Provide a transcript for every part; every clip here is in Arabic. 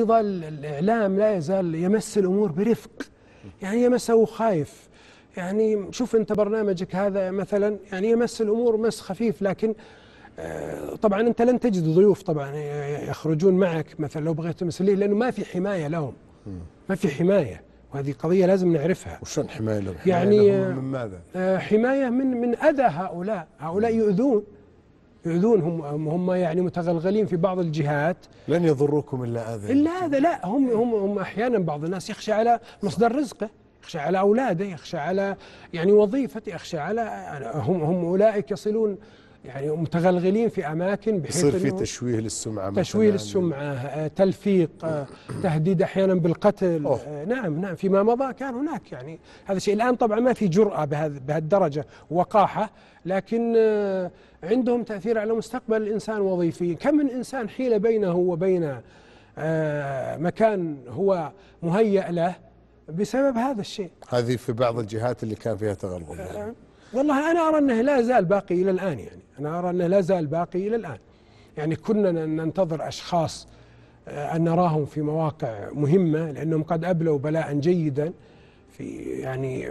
يظل الإعلام لا يزال يمس الأمور برفق يعني يمسه وخايف يعني شوف أنت برنامجك هذا مثلا يعني يمس الأمور مس خفيف لكن آه، طبعا انت لن تجد ضيوف طبعا يخرجون معك مثلا لو بغيت ليه لانه ما في حمايه لهم ما في حمايه وهذه قضيه لازم نعرفها وشلون حمايه لهم؟ يعني حماية لهم من ماذا؟ آه، حمايه من من اذى هؤلاء، هؤلاء يؤذون يؤذونهم هم يعني متغلغلين في بعض الجهات لن يضروكم الا اذى الا اذى لا هم هم هم احيانا بعض الناس يخشى على مصدر رزقه يخشى على اولاده يخشى على يعني وظيفته يخشى على هم هم اولئك يصلون يعني متغلغلين في اماكن بحيث يصير في تشويه للسمعه تشويه للسمعه تلفيق آه، تهديد احيانا بالقتل أوه. آه، نعم نعم فيما مضى كان هناك يعني هذا الشيء الان طبعا ما في جراه بهالدرجه وقاحه لكن آه، عندهم تاثير على مستقبل الانسان وظيفيا كم من انسان حيل بينه وبين مكان هو مهيأ له بسبب هذا الشيء هذه في بعض الجهات اللي كان فيها تغلغل والله انا ارى انه لا زال باقي الى الان يعني أنا أرى أنه لا زال باقي إلى الآن يعني كنا ننتظر أشخاص آه، أن نراهم في مواقع مهمة لأنهم قد أبلوا بلاء جيدا في يعني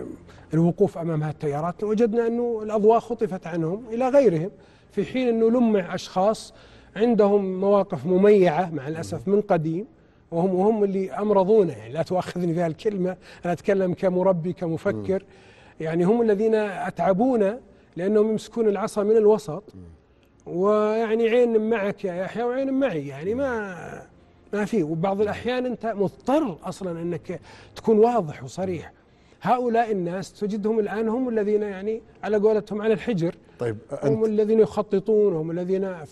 الوقوف أمام هالتيارات وجدنا أنه الأضواء خطفت عنهم إلى غيرهم في حين أنه لمع أشخاص عندهم مواقف مميعة مع الأسف من قديم وهم وهم اللي أمرضونا يعني لا تؤاخذني في هالكلمة أنا أتكلم كمربي كمفكر يعني هم الذين أتعبونا لانهم يمسكون العصا من الوسط ويعني عين معك يا يحيى وعين معي يعني ما ما في وبعض الاحيان انت مضطر اصلا انك تكون واضح وصريح هؤلاء الناس تجدهم الان هم الذين يعني على قولتهم على الحجر طيب هم الذين يخططون هم الذين